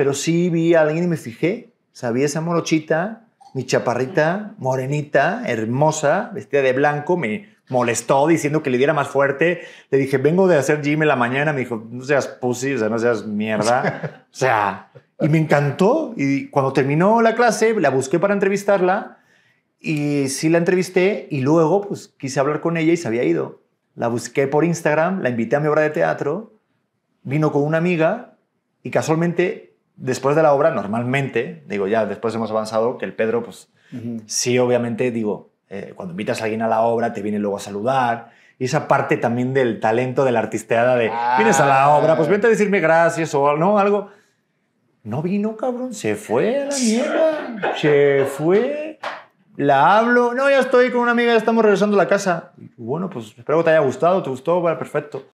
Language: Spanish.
pero sí vi a alguien y me fijé. O Sabía esa morochita, mi chaparrita, morenita, hermosa, vestida de blanco, me molestó diciendo que le diera más fuerte. Le dije, vengo de hacer gym en la mañana. Me dijo, no seas pussy, o sea, no seas mierda. o sea, y me encantó. Y cuando terminó la clase, la busqué para entrevistarla y sí la entrevisté y luego pues quise hablar con ella y se había ido. La busqué por Instagram, la invité a mi obra de teatro, vino con una amiga y casualmente después de la obra, normalmente, digo, ya después hemos avanzado, que el Pedro, pues sí, obviamente, digo, eh, cuando invitas a alguien a la obra, te viene luego a saludar. Y esa parte también del talento, de la artisteada, de ah. vienes a la obra, pues vente a decirme gracias o no, algo. No vino, cabrón, se fue a la mierda, se fue. La hablo, no, ya estoy con una amiga, ya estamos regresando a la casa. Bueno, pues espero que te haya gustado, te gustó, bueno perfecto.